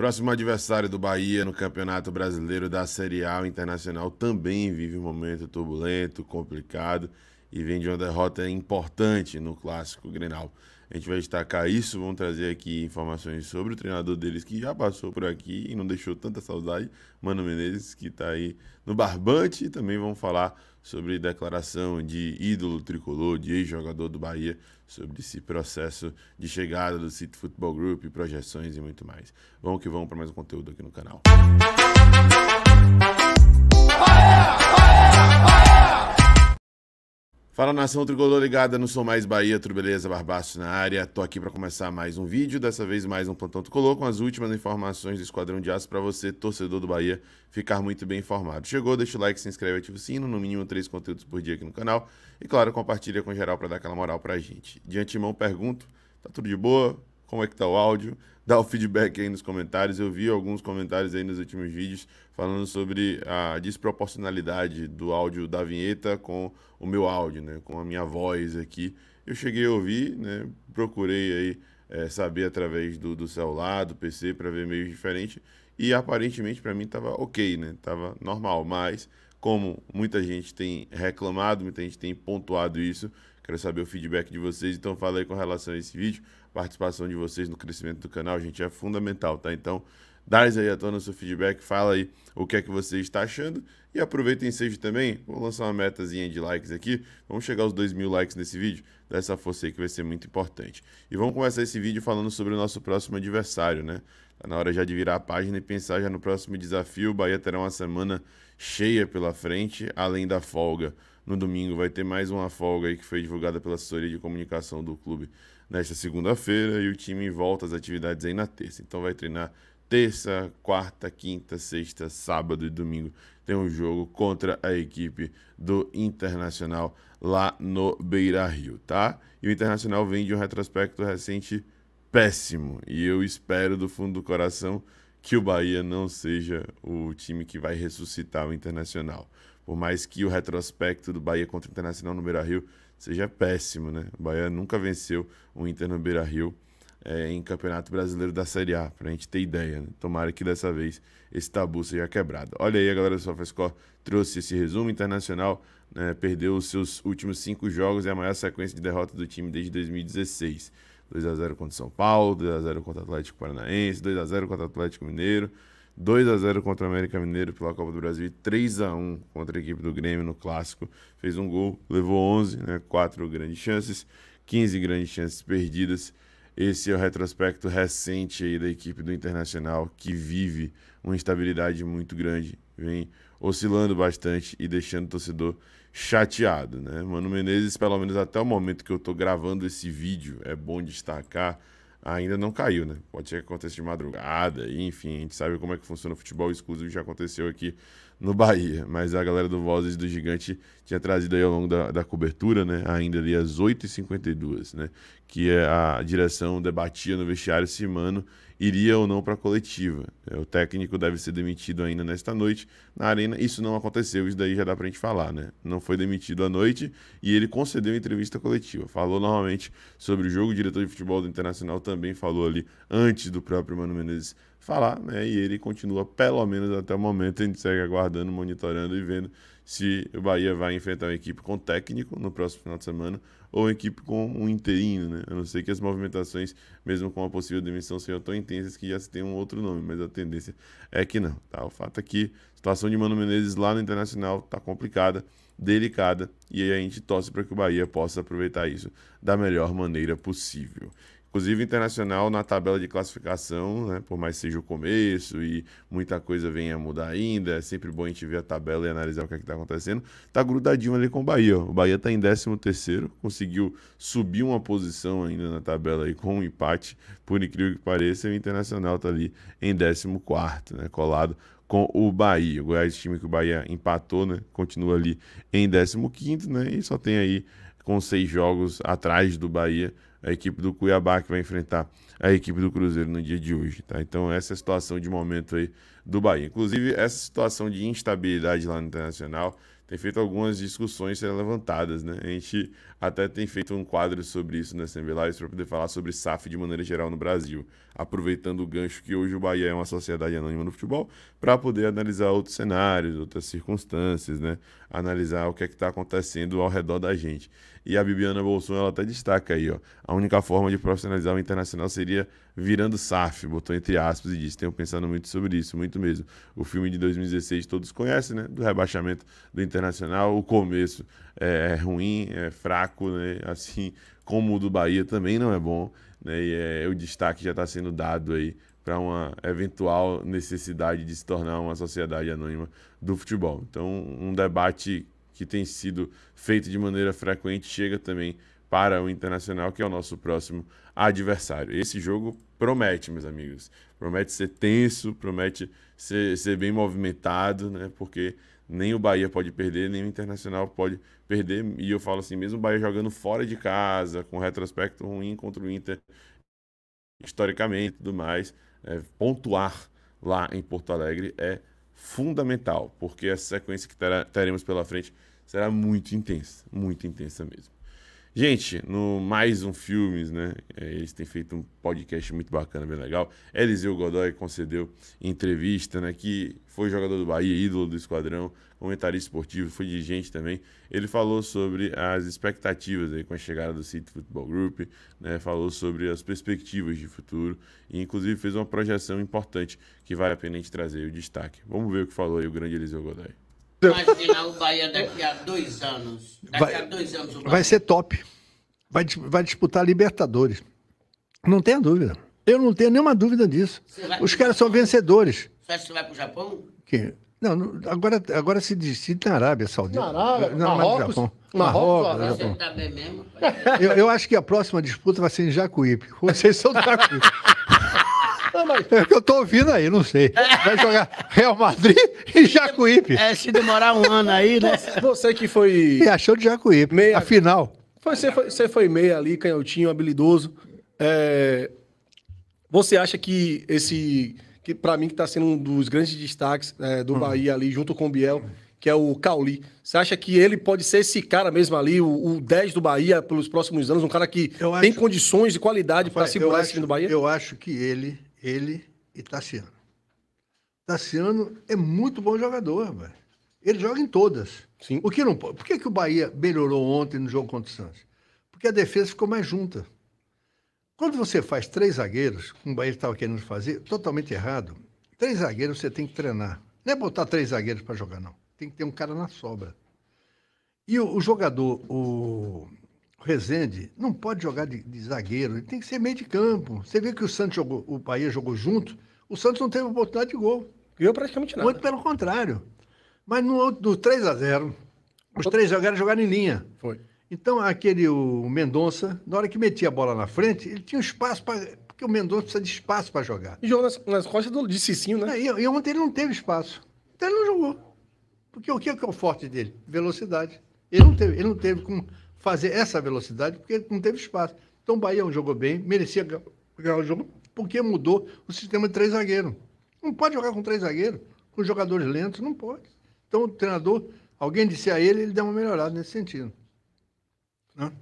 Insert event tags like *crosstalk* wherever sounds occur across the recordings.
Próximo adversário do Bahia no Campeonato Brasileiro da Série A Internacional também vive um momento turbulento, complicado e vem de uma derrota importante no clássico Grenal. A gente vai destacar isso, vamos trazer aqui informações sobre o treinador deles que já passou por aqui e não deixou tanta saudade, Mano Menezes, que está aí no barbante. E também vamos falar sobre declaração de ídolo tricolor, de ex-jogador do Bahia, sobre esse processo de chegada do City Football Group, projeções e muito mais. Vamos que vamos para mais um conteúdo aqui no canal. Bahia! Fala nação tricolor ligada no Sou Mais Bahia, tudo beleza? Barbaço na área. Tô aqui para começar mais um vídeo, dessa vez mais um plantão tricolor com as últimas informações do Esquadrão de Aço para você, torcedor do Bahia, ficar muito bem informado. Chegou, deixa o like, se inscreve, ativa o sino, no mínimo três conteúdos por dia aqui no canal e claro, compartilha com geral para dar aquela moral pra gente. De antemão pergunto, tá tudo de boa? como é que tá o áudio, dá o feedback aí nos comentários. Eu vi alguns comentários aí nos últimos vídeos falando sobre a desproporcionalidade do áudio da vinheta com o meu áudio, né, com a minha voz aqui. Eu cheguei a ouvir, né, procurei aí é, saber através do, do celular, do PC, para ver meio diferente. E aparentemente para mim estava ok, né? Tava normal, mas como muita gente tem reclamado, muita gente tem pontuado isso, quero saber o feedback de vocês, então fala aí com relação a esse vídeo participação de vocês no crescimento do canal, gente, é fundamental, tá? Então, dá aí à tona o seu feedback, fala aí o que é que você está achando e aproveitem seja também, vou lançar uma metazinha de likes aqui, vamos chegar aos 2 mil likes nesse vídeo, dá essa força aí que vai ser muito importante. E vamos começar esse vídeo falando sobre o nosso próximo adversário, né? Tá na hora já de virar a página e pensar já no próximo desafio, o Bahia terá uma semana cheia pela frente, além da folga. No domingo vai ter mais uma folga aí que foi divulgada pela assessoria de comunicação do clube nesta segunda-feira e o time volta às atividades aí na terça. Então vai treinar terça, quarta, quinta, sexta, sábado e domingo tem um jogo contra a equipe do Internacional lá no Beira Rio, tá? E o Internacional vem de um retrospecto recente péssimo e eu espero do fundo do coração que o Bahia não seja o time que vai ressuscitar o Internacional. Por mais que o retrospecto do Bahia contra o Internacional no Beira-Rio seja péssimo, né? O Bahia nunca venceu o Inter no Beira-Rio é, em Campeonato Brasileiro da Série A, pra gente ter ideia, né? Tomara que dessa vez esse tabu seja quebrado. Olha aí, a galera do SofaScore trouxe esse resumo internacional, né? perdeu os seus últimos cinco jogos e é a maior sequência de derrota do time desde 2016. 2 a 0 contra São Paulo, 2 a 0 contra o Atlético Paranaense, 2 a 0 contra o Atlético Mineiro, 2 a 0 contra o América Mineiro pela Copa do Brasil e 3 a 1 contra a equipe do Grêmio no clássico. Fez um gol, levou 11, né? 4 grandes chances, 15 grandes chances perdidas. Esse é o retrospecto recente aí da equipe do Internacional que vive uma instabilidade muito grande, vem oscilando bastante e deixando o torcedor chateado, né? Mano Menezes, pelo menos até o momento que eu tô gravando esse vídeo, é bom destacar ainda não caiu, né? Pode ser que aconteça de madrugada, enfim, a gente sabe como é que funciona o futebol exclusivo que já aconteceu aqui no Bahia. Mas a galera do Vozes do Gigante tinha trazido aí ao longo da, da cobertura, né? Ainda ali às 8h52, né? Que é a direção debatia no vestiário esse mano iria ou não para a coletiva. É, o técnico deve ser demitido ainda nesta noite na Arena. Isso não aconteceu, isso daí já dá para a gente falar, né? Não foi demitido à noite e ele concedeu entrevista coletiva. Falou novamente sobre o jogo, o diretor de futebol do Internacional também falou ali antes do próprio Mano Menezes falar, né? E ele continua, pelo menos até o momento, a gente segue aguardando, monitorando e vendo se o Bahia vai enfrentar uma equipe com técnico no próximo final de semana ou equipe com um interino, né? A não ser que as movimentações, mesmo com a possível demissão, sejam tão intensas que já se tem um outro nome, mas a tendência é que não, tá? O fato é que a situação de Mano Menezes lá no Internacional tá complicada, delicada, e aí a gente torce para que o Bahia possa aproveitar isso da melhor maneira possível inclusive internacional na tabela de classificação, né? Por mais que seja o começo e muita coisa venha a mudar ainda, é sempre bom a gente ver a tabela e analisar o que é está acontecendo. Tá grudadinho ali com o Bahia. Ó. O Bahia está em 13 terceiro, conseguiu subir uma posição ainda na tabela aí com um empate, por incrível que pareça, e o Internacional está ali em 14 quarto, né? Colado com o Bahia. O Goiás, time que o Bahia empatou, né? Continua ali em 15 quinto, né? E só tem aí com seis jogos atrás do Bahia, a equipe do Cuiabá que vai enfrentar a equipe do Cruzeiro no dia de hoje, tá? Então essa é a situação de momento aí do Bahia. Inclusive essa situação de instabilidade lá no Internacional tem feito algumas discussões sendo levantadas, né? A gente até tem feito um quadro sobre isso na Assembleia para poder falar sobre SAF de maneira geral no Brasil aproveitando o gancho que hoje o Bahia é uma sociedade anônima no futebol, para poder analisar outros cenários, outras circunstâncias, né? Analisar o que é que está acontecendo ao redor da gente. E a Bibiana Bolsonaro até destaca aí, ó. A única forma de profissionalizar o internacional seria virando SAF, botou entre aspas e disse: Tenho pensado muito sobre isso, muito mesmo. O filme de 2016 todos conhecem, né? Do rebaixamento do internacional. O começo é, é ruim, é fraco, né? Assim como o do Bahia também não é bom. Né? E é, o destaque já está sendo dado aí para uma eventual necessidade de se tornar uma sociedade anônima do futebol. Então, um debate que tem sido feito de maneira frequente chega também para o Internacional, que é o nosso próximo adversário. Esse jogo promete, meus amigos. Promete ser tenso, promete ser, ser bem movimentado, né? Porque nem o Bahia pode perder, nem o Internacional pode perder. E eu falo assim, mesmo o Bahia jogando fora de casa, com retrospecto ruim contra o Inter, historicamente e tudo mais, é, pontuar lá em Porto Alegre é fundamental, porque a sequência que terá, teremos pela frente será muito intensa, muito intensa mesmo. Gente, no Mais Um Filmes, né? É, eles têm feito um podcast muito bacana, bem legal. Eliseu Godoy concedeu entrevista, né? Que foi jogador do Bahia, ídolo do esquadrão, comentarista esportivo, foi dirigente também. Ele falou sobre as expectativas aí com a chegada do City Football Group, né? Falou sobre as perspectivas de futuro e, inclusive, fez uma projeção importante que vale a pena a gente trazer o destaque. Vamos ver o que falou aí o grande Eliseu Godoy. Imaginar o Bahia daqui a dois anos. Daqui vai, a dois anos o Bahia. Vai ser top. Vai, vai disputar Libertadores. Não tenha dúvida. Eu não tenho nenhuma dúvida disso. Os caras são vencedores. Você acha que vai para o Japão? Que? Não, agora, agora se decide na Arábia Saudita. Na Arábia, não, Marrocos, Japão. Marrocos, Marrocos Marrocos. Tá mesmo, eu, eu, acho que a próxima disputa vai ser em Jacuípe. Vocês são do Jacuípe é o que eu tô ouvindo aí, não sei. Vai jogar Real Madrid e Jacuípe. É, se demorar um ano aí, né? Você que foi. E achou de Jacuípe, meia... a final. Você foi, você foi meia ali, canhotinho, habilidoso. É... Você acha que esse. que para mim que tá sendo um dos grandes destaques é, do hum. Bahia ali, junto com o Biel que é o Cauli. Você acha que ele pode ser esse cara mesmo ali, o, o 10 do Bahia pelos próximos anos, um cara que eu tem acho, condições e qualidade para segurar acho, esse time do Bahia? Eu acho que ele ele e Tassiano. Tassiano é muito bom jogador, velho. Ele joga em todas. Sim. O que não pode. Por que, que o Bahia melhorou ontem no jogo contra o Santos? Porque a defesa ficou mais junta. Quando você faz três zagueiros, como o Bahia estava querendo fazer, totalmente errado, três zagueiros você tem que treinar. Não é botar três zagueiros para jogar, não. Tem que ter um cara na sobra. E o, o jogador, o, o Rezende não pode jogar de, de, zagueiro, ele tem que ser meio de campo. Você vê que o Santos jogou, o Bahia jogou junto, o Santos não teve oportunidade de gol. ganhou praticamente nada. Muito pelo contrário. Mas no, no 3 a 0 os três jogadores jogaram em linha. Foi. Então, aquele o Mendonça, na hora que metia a bola na frente, ele tinha espaço para. Porque o Mendonça precisa de espaço para jogar. E jogou nas, nas costas do, de Cicinho, né? É, e, e ontem ele não teve espaço. Então ele não jogou. Porque o que é, que é o forte dele? Velocidade. Ele não teve, ele não teve como fazer essa velocidade porque não teve espaço. Então o Bahia jogou bem, merecia ganhar o jogo porque mudou o sistema de três zagueiros. Não pode jogar com três zagueiros, com jogadores lentos, não pode. Então o treinador, alguém disse a ele, ele deu uma melhorada nesse sentido. Né?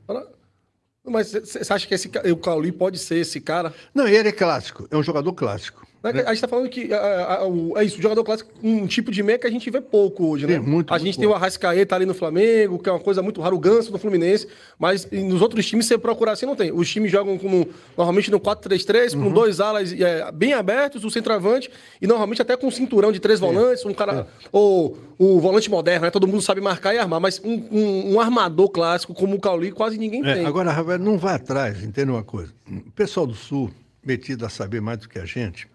Mas você acha que esse, o Cauli pode ser esse cara? Não, ele é clássico, é um jogador clássico. Né, a gente tá falando que é isso, jogador clássico, um tipo de meia que a gente vê pouco hoje, né? É muito, a muito gente pouco. tem o Arrascaeta ali no Flamengo, que é uma coisa muito rara, o Ganso do Fluminense, mas nos outros times você procurar assim não tem. Os times jogam como normalmente no 4-3-3, uhum. com dois alas é, bem abertos, o centroavante, e normalmente até com um cinturão de três volantes, um cara. É. Ou o volante moderno, né? Todo mundo sabe marcar e armar, mas um, um, um armador clássico como o Cauli quase ninguém é, tem. Agora, Rafael, não vá atrás, entenda uma coisa. O pessoal do Sul, metido a saber mais do que a gente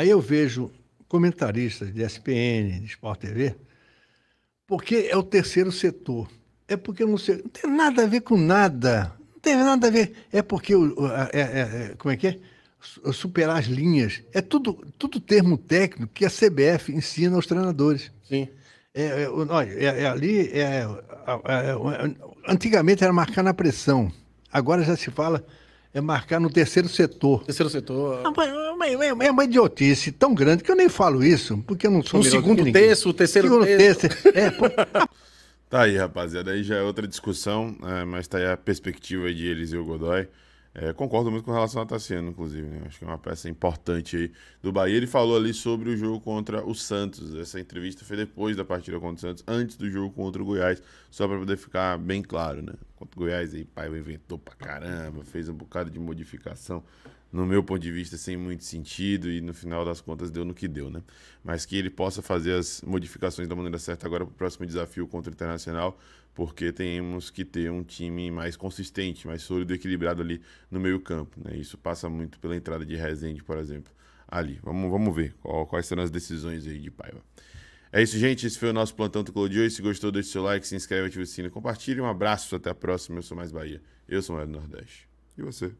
Aí eu vejo comentaristas de SPN, de Sport TV, porque é o terceiro setor. É porque não, sei, não tem nada a ver com nada. Não tem nada a ver. É porque. É, é, é, como é que é? é? Superar as linhas. É tudo, tudo termo técnico que a CBF ensina aos treinadores. Sim. É, é, é ali. antigamente era marcar na pressão. Agora já se fala é marcar no terceiro setor. Terceiro setor. Não, mas, uma, é uma idiotice tão grande que eu nem falo isso, porque eu não sou. O segundo terço, o terceiro segundo terço. terço. É, pô... *laughs* Tá aí, rapaziada. Aí já é outra discussão, é, mas tá aí a perspectiva de Eliseu Godoy. É, concordo muito com relação a Tassiano, inclusive. Né? Acho que é uma peça importante aí do Bahia. Ele falou ali sobre o jogo contra o Santos. Essa entrevista foi depois da partida contra o Santos, antes do jogo contra o Goiás, só para poder ficar bem claro, né? Contra o Goiás aí, pai, inventou pra caramba, fez um bocado de modificação no meu ponto de vista, sem muito sentido e no final das contas deu no que deu, né? Mas que ele possa fazer as modificações da maneira certa agora para o próximo desafio contra o Internacional, porque temos que ter um time mais consistente, mais sólido e equilibrado ali no meio-campo, né? Isso passa muito pela entrada de Rezende, por exemplo, ali. Vamos, vamos ver qual, quais serão as decisões aí de Paiva. É isso, gente. Esse foi o nosso Plantão do Clodio. Se gostou, deixe seu like, se inscreve, ative o sino, compartilhe. Um abraço, até a próxima. Eu sou Mais Bahia. Eu sou o Mário Nordeste. E você?